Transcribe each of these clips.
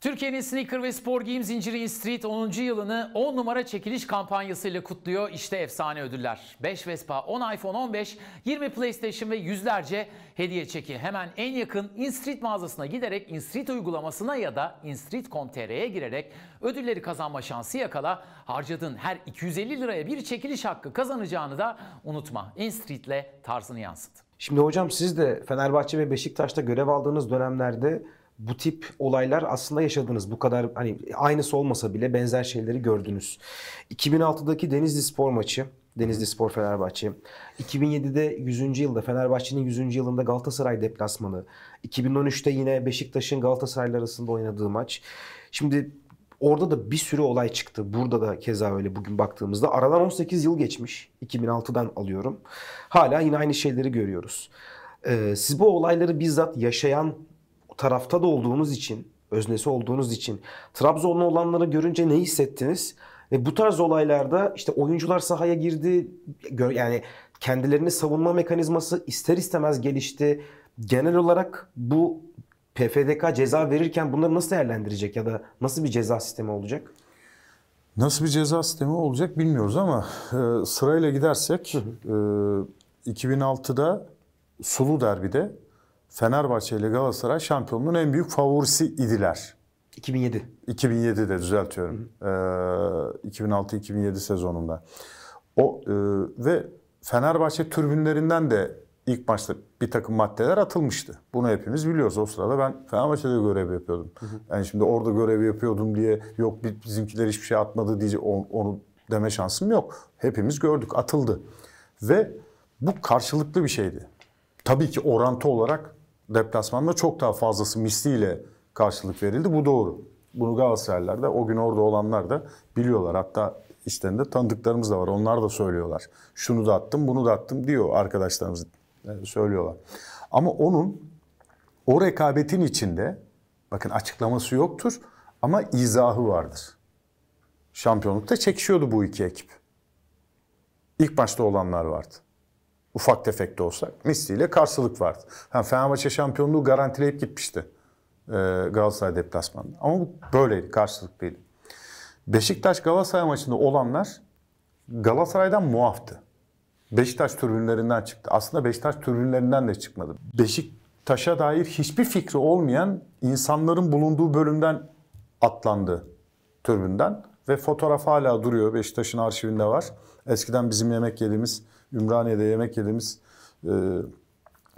Türkiye'nin sneaker ve spor giyim zinciri In Street 10. yılını 10 numara çekiliş kampanyasıyla kutluyor. İşte efsane ödüller. 5 Vespa, 10 iPhone 15, 20 PlayStation ve yüzlerce hediye çeki. Hemen en yakın In Street mağazasına giderek In Street uygulamasına ya da instreet.com.tr'ye girerek ödülleri kazanma şansı yakala. Harcadığın her 250 liraya bir çekiliş hakkı kazanacağını da unutma. In Street'le tarzını yansıt. Şimdi hocam siz de Fenerbahçe ve Beşiktaş'ta görev aldığınız dönemlerde bu tip olaylar aslında yaşadınız. Bu kadar hani aynısı olmasa bile benzer şeyleri gördünüz. 2006'daki Denizli Spor maçı Denizli Spor Fenerbahçe. 2007'de 100. yılda Fenerbahçe'nin 100. yılında Galatasaray deplasmanı. 2013'te yine Beşiktaş'ın Galatasaray arasında oynadığı maç. Şimdi orada da bir sürü olay çıktı. Burada da keza öyle bugün baktığımızda. Aradan 18 yıl geçmiş. 2006'dan alıyorum. Hala yine aynı şeyleri görüyoruz. Ee, siz bu olayları bizzat yaşayan tarafta da olduğunuz için, öznesi olduğunuz için Trabzonlu olanları görünce ne hissettiniz? Ve bu tarz olaylarda işte oyuncular sahaya girdi. Yani kendilerini savunma mekanizması ister istemez gelişti. Genel olarak bu PFDK ceza verirken bunları nasıl değerlendirecek ya da nasıl bir ceza sistemi olacak? Nasıl bir ceza sistemi olacak bilmiyoruz ama e, sırayla gidersek hı hı. E, 2006'da Sulu derbide Fenerbahçe ile Galatasaray şampiyonluğun en büyük favorisi idiler. 2007. 2007'de düzeltiyorum. Ee, 2006-2007 sezonunda. O e, ve Fenerbahçe türbünlerinden de ilk maçta bir takım maddeler atılmıştı. Bunu hepimiz biliyoruz. O sırada ben Fenerbahçe'de görev yapıyordum. Hı hı. Yani şimdi orada görev yapıyordum diye yok bizimkiler hiçbir şey atmadı diye onu deme şansım yok. Hepimiz gördük atıldı. Ve bu karşılıklı bir şeydi. Tabii ki orantı olarak deplasmanda çok daha fazlası misliyle karşılık verildi. Bu doğru. Bunu Galatasaraylılar da o gün orada olanlar da biliyorlar. Hatta işlerinde tanıdıklarımız da var. Onlar da söylüyorlar. Şunu da attım, bunu da attım diyor arkadaşlarımız e, söylüyorlar. Ama onun o rekabetin içinde bakın açıklaması yoktur ama izahı vardır. Şampiyonlukta çekişiyordu bu iki ekip. İlk başta olanlar vardı. Ufak tefek de olsak. Messi karşılık vardı. Ha, Fenerbahçe şampiyonluğu garantileyip gitmişti. E, Galatasaray deplasmanında. Ama bu böyleydi, karşılıklıydı. Beşiktaş Galatasaray maçında olanlar Galatasaray'dan muaftı. Beşiktaş tribünlerinden çıktı. Aslında Beşiktaş tribünlerinden de çıkmadı. Beşiktaş'a dair hiçbir fikri olmayan insanların bulunduğu bölümden atlandı tribünden. Ve fotoğraf hala duruyor. Beşiktaş'ın arşivinde var. Eskiden bizim yemek yediğimiz, Ümraniye'de yemek yediğimiz e,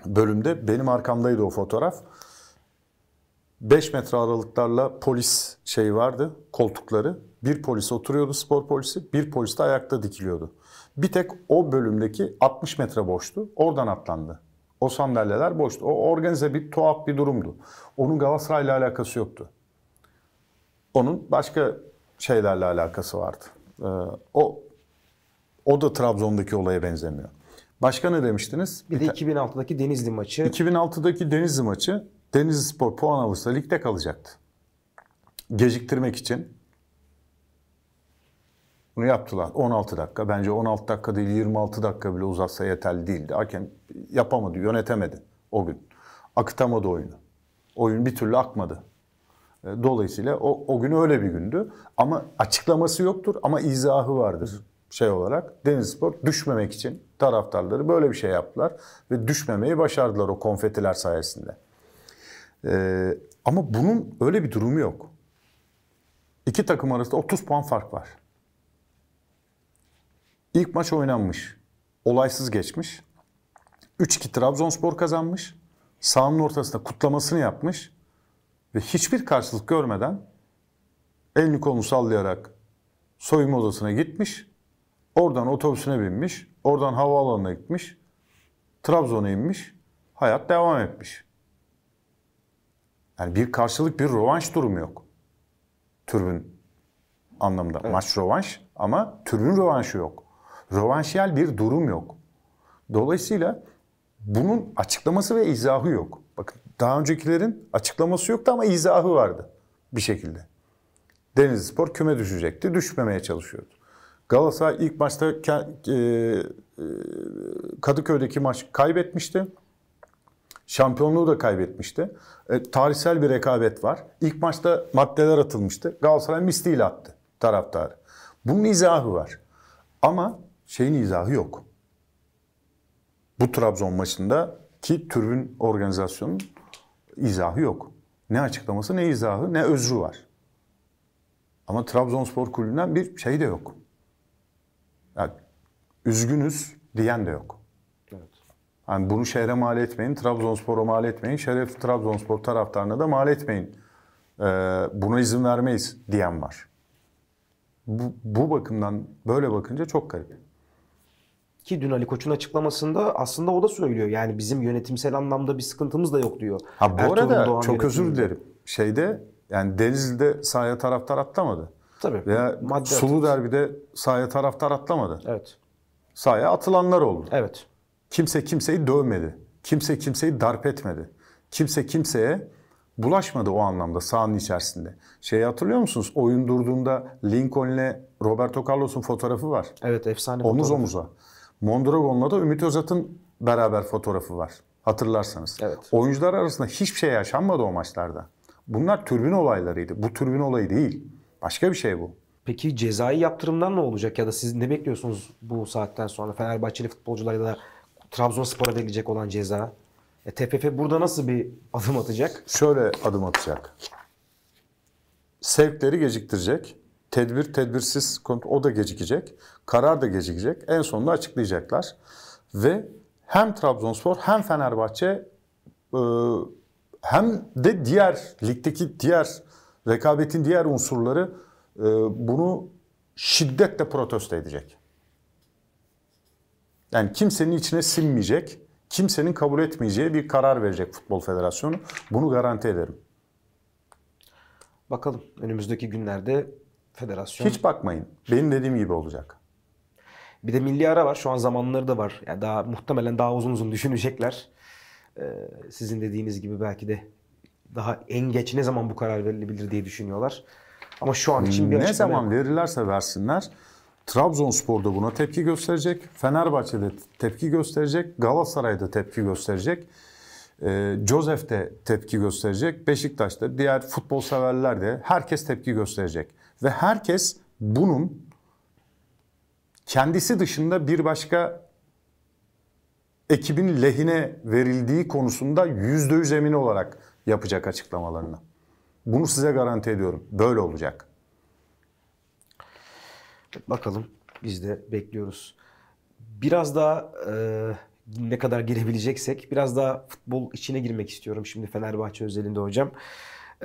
bölümde benim arkamdaydı o fotoğraf. 5 metre aralıklarla polis şey vardı, koltukları. Bir polis oturuyordu spor polisi, bir polis de ayakta dikiliyordu. Bir tek o bölümdeki 60 metre boştu. Oradan atlandı. O sandalyeler boştu. O organize bir tuhaf bir durumdu. Onun Galatasaray'la alakası yoktu. Onun başka şeylerle alakası vardı. Ee, o o da Trabzon'daki olaya benzemiyor. Başka ne demiştiniz? Bir, bir de 2006'daki Denizli maçı. 2006'daki Denizli maçı Denizli Spor puan alırsa ligde kalacaktı. Geciktirmek için bunu yaptılar. 16 dakika. Bence 16 dakika değil 26 dakika bile uzatsa yeterli değildi. Hakem yapamadı, yönetemedi o gün. Akıtamadı oyunu. Oyun bir türlü akmadı. E, dolayısıyla o, o gün öyle bir gündü. Ama açıklaması yoktur ama izahı vardır şey olarak. Denizspor düşmemek için taraftarları böyle bir şey yaptılar. Ve düşmemeyi başardılar o konfetiler sayesinde. Ee, ama bunun öyle bir durumu yok. İki takım arasında 30 puan fark var. İlk maç oynanmış. Olaysız geçmiş. 3-2 Trabzonspor kazanmış. Sahanın ortasında kutlamasını yapmış ve hiçbir karşılık görmeden elini kolunu sallayarak soyunma odasına gitmiş. Oradan otobüsüne binmiş. Oradan havaalanına gitmiş. Trabzon'a inmiş. Hayat devam etmiş. Yani bir karşılık bir rövanş durumu yok. Türbün anlamda. Evet. Maç rövanş ama türbün rövanşı yok. Rövanşiyel bir durum yok. Dolayısıyla bunun açıklaması ve izahı yok. Bakın daha öncekilerin açıklaması yoktu ama izahı vardı bir şekilde. Denizli Spor küme düşecekti, düşmemeye çalışıyordu. Galatasaray ilk maçta e, e, Kadıköy'deki maç kaybetmişti. Şampiyonluğu da kaybetmişti. E, tarihsel bir rekabet var. İlk maçta maddeler atılmıştı. Galatasaray misliyle attı taraftarı. Bunun izahı var. Ama şeyin izahı yok bu Trabzon maçında ki türbün organizasyonun izahı yok. Ne açıklaması ne izahı ne özrü var. Ama Trabzonspor kulübünden bir şey de yok. Yani üzgünüz diyen de yok. Evet. Yani bunu şehre mal etmeyin, Trabzonspor'a mal etmeyin, şeref Trabzonspor taraftarına da mal etmeyin. Ee, buna izin vermeyiz diyen var. Bu, bu bakımdan böyle bakınca çok garip. Ki dün Ali Koç'un açıklamasında aslında o da söylüyor. Yani bizim yönetimsel anlamda bir sıkıntımız da yok diyor. Ha bu Ertuğrul arada Doğan çok özür dilerim. Şeyde yani Denizli'de sahaya taraftar atlamadı. Tabii. Veya madde sulu atıldı. derbide sahaya taraftar atlamadı. Evet. Sahaya atılanlar oldu. Evet. Kimse kimseyi dövmedi. Kimse kimseyi darp etmedi. Kimse kimseye bulaşmadı o anlamda sahanın içerisinde. Şeyi hatırlıyor musunuz? Oyun durduğunda Lincoln'le Roberto Carlos'un fotoğrafı var. Evet efsane Omuz omuza. Mondragon'la da Ümit Özat'ın beraber fotoğrafı var. Hatırlarsanız. Evet. Oyuncular arasında hiçbir şey yaşanmadı o maçlarda. Bunlar türbün olaylarıydı. Bu türbün olayı değil. Başka bir şey bu. Peki cezai yaptırımdan ne olacak ya da siz ne bekliyorsunuz bu saatten sonra Fenerbahçeli futbolcular ya da Trabzonspor'a verilecek olan ceza? E, TFF burada nasıl bir adım atacak? Şöyle adım atacak. Sevkleri geciktirecek. Tedbir tedbirsiz o da gecikecek. Karar da gecikecek. En sonunda açıklayacaklar. Ve hem Trabzonspor hem Fenerbahçe e, hem de diğer ligdeki diğer rekabetin diğer unsurları e, bunu şiddetle protesto edecek. Yani kimsenin içine sinmeyecek, kimsenin kabul etmeyeceği bir karar verecek Futbol Federasyonu. Bunu garanti ederim. Bakalım önümüzdeki günlerde federasyon... Hiç bakmayın. Benim dediğim gibi olacak. Bir de milli ara var. Şu an zamanları da var. Yani daha muhtemelen daha uzun uzun düşünecekler. Ee, sizin dediğiniz gibi belki de daha en geç ne zaman bu karar verilebilir diye düşünüyorlar. Ama şu an için bir Ne zaman yok. verirlerse versinler. Trabzonspor da buna tepki gösterecek. Fenerbahçe'de tepki gösterecek. Galatasaray'da tepki gösterecek. E, Joseph de tepki gösterecek. Beşiktaş'ta diğer futbol severler de herkes tepki gösterecek. Ve herkes bunun kendisi dışında bir başka ekibin lehine verildiği konusunda yüzde yüz emin olarak yapacak açıklamalarını. Bunu size garanti ediyorum. Böyle olacak. Bakalım biz de bekliyoruz. Biraz daha e, ne kadar girebileceksek biraz daha futbol içine girmek istiyorum şimdi Fenerbahçe özelinde hocam.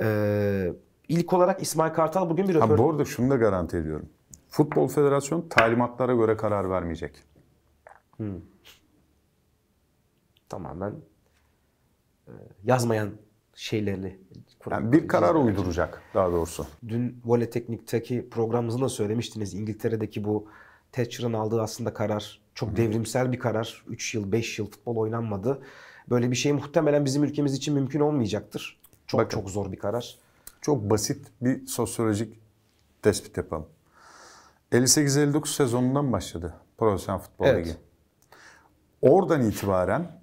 E, ilk olarak İsmail Kartal bugün bir röportaj... Bu arada şunu da garanti ediyorum. Futbol Federasyonu talimatlara göre karar vermeyecek. Hmm. Tamamen e, yazmayan şeylerini yani bir karar uyduracak daha doğrusu. Dün Vole Teknik'teki programımızda da söylemiştiniz. İngiltere'deki bu Thatcher'ın aldığı aslında karar çok Hı. devrimsel bir karar. 3 yıl 5 yıl futbol oynanmadı. Böyle bir şey muhtemelen bizim ülkemiz için mümkün olmayacaktır. Çok Bakın, çok zor bir karar. Çok basit bir sosyolojik tespit yapalım. 58-59 sezonundan başladı profesyonel futbol evet. ligi. Oradan itibaren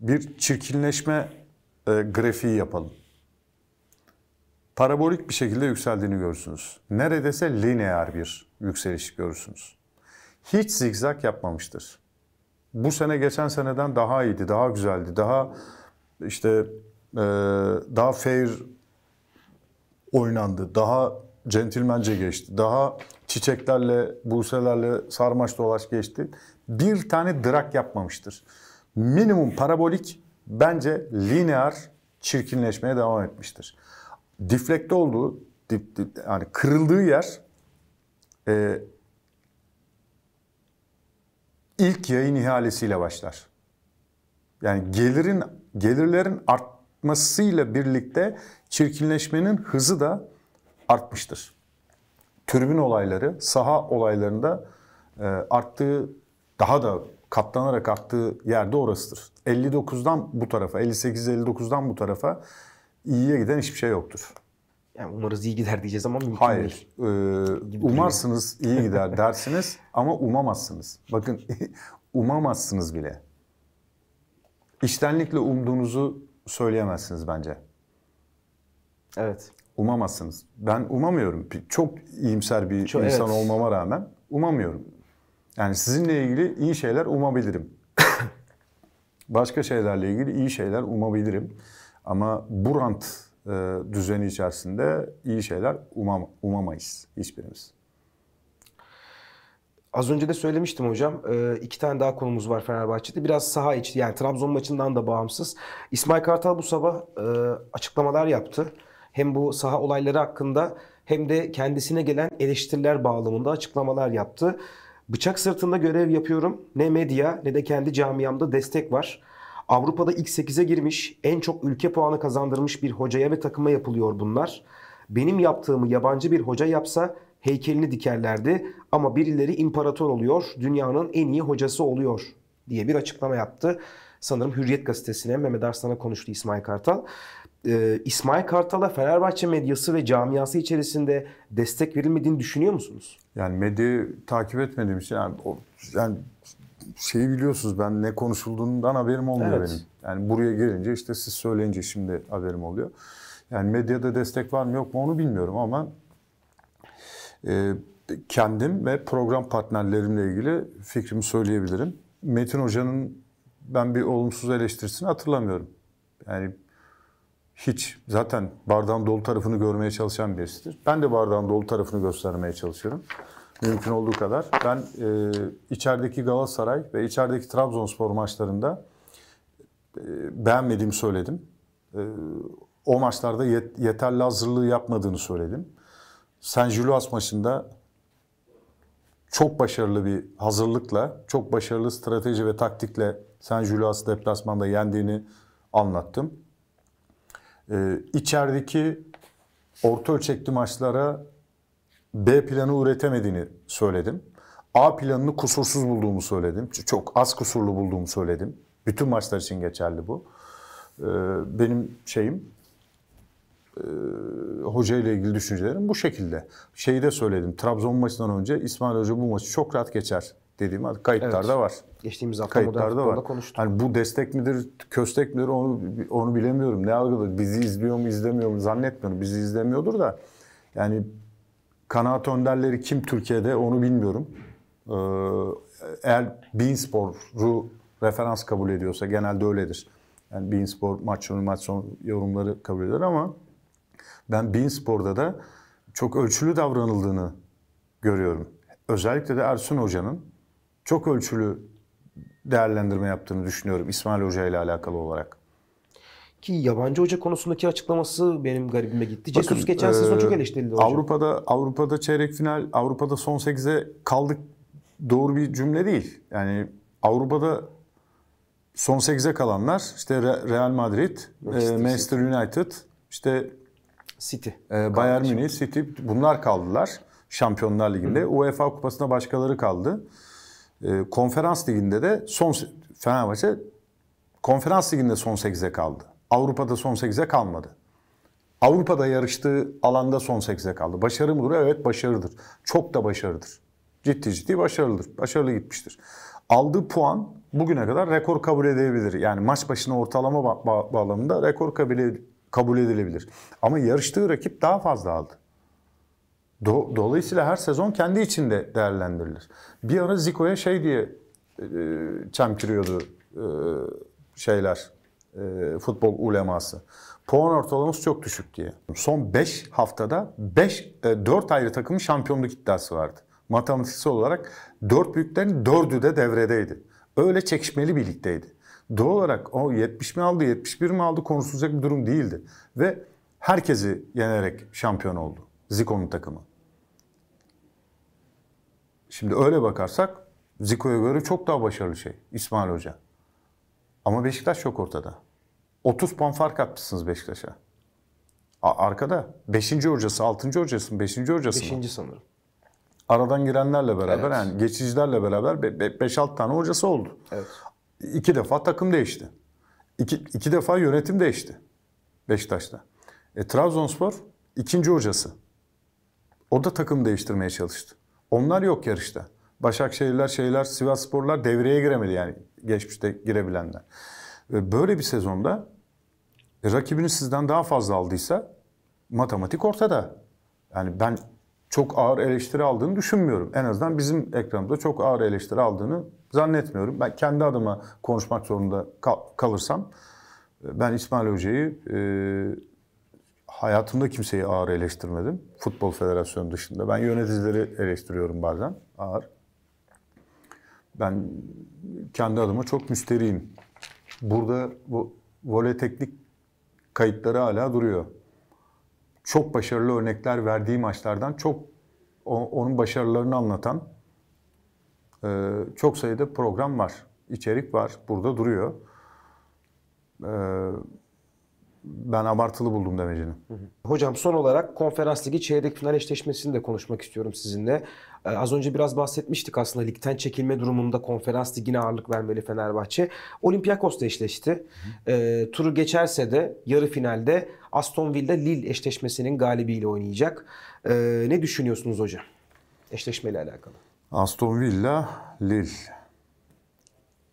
bir çirkinleşme e, grafiği yapalım. Parabolik bir şekilde yükseldiğini görürsünüz. Neredeyse lineer bir yükseliş görürsünüz. Hiç zigzag yapmamıştır. Bu sene geçen seneden daha iyiydi, daha güzeldi, daha işte e, daha fair oynandı, daha centilmence geçti. Daha çiçeklerle, buselerle sarmaş dolaş geçti. Bir tane drak yapmamıştır. Minimum parabolik bence lineer çirkinleşmeye devam etmiştir. Diflekte olduğu, dip, dip, yani kırıldığı yer e, ilk yayın ihalesiyle başlar. Yani gelirin gelirlerin artmasıyla birlikte çirkinleşmenin hızı da artmıştır. Tribün olayları saha olaylarında e, arttığı daha da katlanarak arttığı yerde orasıdır. 59'dan bu tarafa, 58-59'dan bu tarafa iyiye giden hiçbir şey yoktur. Yani umarız iyi gider diyeceğiz ama mümkün Hayır. değil. Hayır. E, umarsınız iyi gider dersiniz ama umamazsınız. Bakın umamazsınız bile. İştenlikle umduğunuzu söyleyemezsiniz bence. Evet. Umamazsınız. Ben umamıyorum. Çok iyimser bir Çok, insan evet. olmama rağmen umamıyorum. Yani sizinle ilgili iyi şeyler umabilirim. Başka şeylerle ilgili iyi şeyler umabilirim. Ama bu rant e, düzeni içerisinde iyi şeyler umam, umamayız hiçbirimiz. Az önce de söylemiştim hocam. E, iki tane daha konumuz var Fenerbahçe'de. Biraz saha içi yani Trabzon maçından da bağımsız. İsmail Kartal bu sabah e, açıklamalar yaptı hem bu saha olayları hakkında hem de kendisine gelen eleştiriler bağlamında açıklamalar yaptı. Bıçak sırtında görev yapıyorum. Ne medya ne de kendi camiamda destek var. Avrupa'da ilk 8'e girmiş, en çok ülke puanı kazandırmış bir hocaya ve takıma yapılıyor bunlar. Benim yaptığımı yabancı bir hoca yapsa heykelini dikerlerdi ama birileri imparator oluyor, dünyanın en iyi hocası oluyor diye bir açıklama yaptı. Sanırım Hürriyet gazetesine Mehmet Arslan'a konuştu İsmail Kartal e, İsmail Kartal'a Fenerbahçe medyası ve camiası içerisinde destek verilmediğini düşünüyor musunuz? Yani medyayı takip etmediğim için yani, o, yani şeyi biliyorsunuz ben ne konuşulduğundan haberim olmuyor evet. benim. Yani buraya gelince işte siz söyleyince şimdi haberim oluyor. Yani medyada destek var mı yok mu onu bilmiyorum ama e, kendim ve program partnerlerimle ilgili fikrimi söyleyebilirim. Metin Hoca'nın ben bir olumsuz eleştirisini hatırlamıyorum. Yani hiç zaten bardağın dolu tarafını görmeye çalışan birisidir. Ben de bardağın dolu tarafını göstermeye çalışıyorum. Mümkün olduğu kadar. Ben e, içerideki Galatasaray ve içerideki Trabzonspor maçlarında e, beğenmediğimi söyledim. E, o maçlarda yet, yeterli hazırlığı yapmadığını söyledim. San Julius maçında çok başarılı bir hazırlıkla, çok başarılı strateji ve taktikle San Julius'ı deplasmanda yendiğini anlattım e, içerideki orta ölçekli maçlara B planı üretemediğini söyledim. A planını kusursuz bulduğumu söyledim. Çok az kusurlu bulduğumu söyledim. Bütün maçlar için geçerli bu. E, benim şeyim e, hoca ile ilgili düşüncelerim bu şekilde. Şeyi de söyledim. Trabzon maçından önce İsmail Hoca bu maçı çok rahat geçer dediğim kayıtlarda evet. var. Geçtiğimiz hafta kayıtlarda var. konuştuk. Hani bu destek midir, köstek midir onu onu bilemiyorum. Ne algıladı? Bizi izliyor mu, izlemiyor mu zannetmiyorum. Bizi izlemiyordur da yani kanaat önderleri kim Türkiye'de onu bilmiyorum. Ee, eğer Spor'u referans kabul ediyorsa genelde öyledir. Yani Spor maç sonu maç sonu yorumları kabul eder ama ben Spor'da da çok ölçülü davranıldığını görüyorum. Özellikle de Ersun Hoca'nın çok ölçülü değerlendirme yaptığını düşünüyorum İsmail Hoca ile alakalı olarak. Ki yabancı hoca konusundaki açıklaması benim garibime gitti. Cesus geçen e, sezon çok eleştirildi hocam. Avrupa'da Avrupa'da çeyrek final, Avrupa'da son 8'e kaldık doğru bir cümle değil. Yani Avrupa'da son 8'e kalanlar işte Real Madrid, e, Manchester, United, işte City, e, Bayern Münih, City bunlar kaldılar Şampiyonlar Ligi'nde. UEFA Kupası'na başkaları kaldı. Ee, konferans liginde de son Fenerbahçe konferans liginde son 8'e kaldı. Avrupa'da son 8'e kalmadı. Avrupa'da yarıştığı alanda son 8'e kaldı. Başarı mıdır? Evet başarıdır. Çok da başarıdır. Ciddi ciddi başarılıdır. Başarılı gitmiştir. Aldığı puan bugüne kadar rekor kabul edebilir. Yani maç başına ortalama bağlamında rekor kabul, kabul edilebilir. Ama yarıştığı rakip daha fazla aldı. Do dolayısıyla her sezon kendi içinde değerlendirilir. Bir ara Zico'ya şey diye e, çemkiriyordu e, şeyler, e, futbol uleması. Puan ortalaması çok düşük diye. Son 5 haftada 5 e, ayrı takımın şampiyonluk iddiası vardı. Matematiksel olarak 4 büyüklerin 4'ü de devredeydi. Öyle çekişmeli bir ligdeydi. Doğal olarak o 70 mi aldı, 71 mi aldı konuşulacak bir durum değildi. Ve herkesi yenerek şampiyon oldu. Zico'nun takımı. Şimdi öyle bakarsak Zico'ya göre çok daha başarılı şey İsmail Hoca. Ama Beşiktaş çok ortada. 30 puan fark atmışsınız Beşiktaş'a. Arkada 5. hocası, 6. hocası mı, 5. hocası mı? 5. sanırım. Aradan girenlerle beraber evet. yani geçicilerle beraber 5-6 tane hocası oldu. Evet. İki defa takım değişti. İki, iki defa yönetim değişti Beşiktaş'ta. E, Trabzonspor ikinci hocası. O da takım değiştirmeye çalıştı. Onlar yok yarışta. Başakşehirler, şeyler, Sivas Sporlar devreye giremedi yani geçmişte girebilenler. Böyle bir sezonda rakibiniz sizden daha fazla aldıysa matematik ortada. Yani ben çok ağır eleştiri aldığını düşünmüyorum. En azından bizim ekranımızda çok ağır eleştiri aldığını zannetmiyorum. Ben kendi adıma konuşmak zorunda kalırsam e, ben İsmail Hoca'yı e, hayatımda kimseyi ağır eleştirmedim. Futbol Federasyonu dışında. Ben yöneticileri eleştiriyorum bazen ağır. Ben kendi adıma çok müsteriyim. Burada bu voley teknik kayıtları hala duruyor. Çok başarılı örnekler verdiği maçlardan çok onun başarılarını anlatan e, çok sayıda program var. içerik var. Burada duruyor. Ee, ben abartılı buldum demecini. Hocam son olarak konferans ligi çeyrek final eşleşmesini de konuşmak istiyorum sizinle. Ee, az önce biraz bahsetmiştik aslında ligden çekilme durumunda konferans ligine ağırlık vermeli Fenerbahçe. Olympiakos da eşleşti. ee, turu geçerse de yarı finalde Aston Villa Lille eşleşmesinin galibiyle oynayacak. Ee, ne düşünüyorsunuz hocam? Eşleşmeyle alakalı. Aston Villa Lille.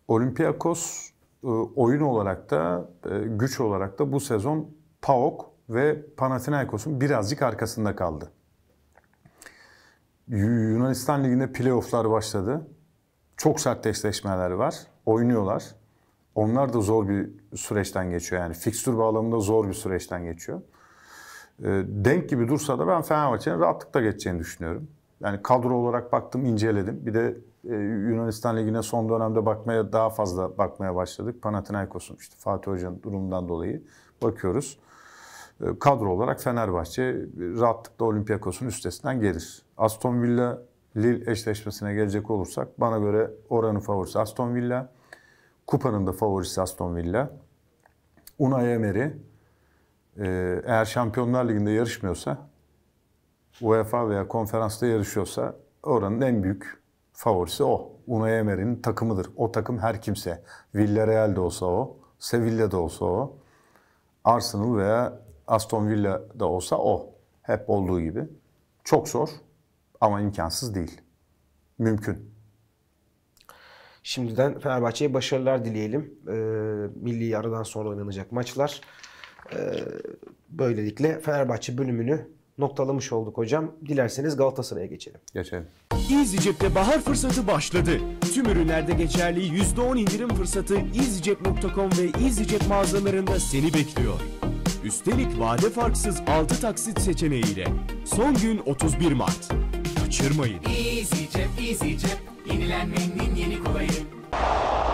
Olympiakos e, oyun olarak da e, güç olarak da bu sezon PAOK ve Panathinaikos'un birazcık arkasında kaldı. Yunanistan Ligi'nde playofflar başladı. Çok sert eşleşmeler var. Oynuyorlar. Onlar da zor bir süreçten geçiyor. Yani fikstür bağlamında zor bir süreçten geçiyor. E, denk gibi dursa da ben Fenerbahçe'nin rahatlıkla geçeceğini düşünüyorum. Yani kadro olarak baktım, inceledim. Bir de e, Yunanistan Ligi'ne son dönemde bakmaya daha fazla bakmaya başladık. Panathinaikos'un işte Fatih Hoca'nın durumundan dolayı bakıyoruz. E, kadro olarak Fenerbahçe rahatlıkla Olympiakos'un üstesinden gelir. Aston Villa Lille eşleşmesine gelecek olursak bana göre oranın favorisi Aston Villa. Kupanın da favorisi Aston Villa. Unai Emery e, eğer Şampiyonlar Ligi'nde yarışmıyorsa UEFA veya konferansta yarışıyorsa oranın en büyük favorisi o. Unai Emery'nin takımıdır. O takım her kimse. Villarreal de olsa o, Sevilla da olsa o, Arsenal veya Aston Villa da olsa o. Hep olduğu gibi. Çok zor ama imkansız değil. Mümkün. Şimdiden Fenerbahçe'ye başarılar dileyelim. Ee, milli aradan sonra oynanacak maçlar. Ee, böylelikle Fenerbahçe bölümünü noktalamış olduk hocam. Dilerseniz Galatasaray'a geçelim. Geçelim. İzicep'te bahar fırsatı başladı. Tüm ürünlerde geçerli %10 indirim fırsatı izicep.com ve izicep mağazalarında seni bekliyor. Üstelik vade farksız 6 taksit seçeneğiyle. Son gün 31 Mart. Kaçırmayın. EasyCep, EasyCep. Yenilenmenin yeni kolayı.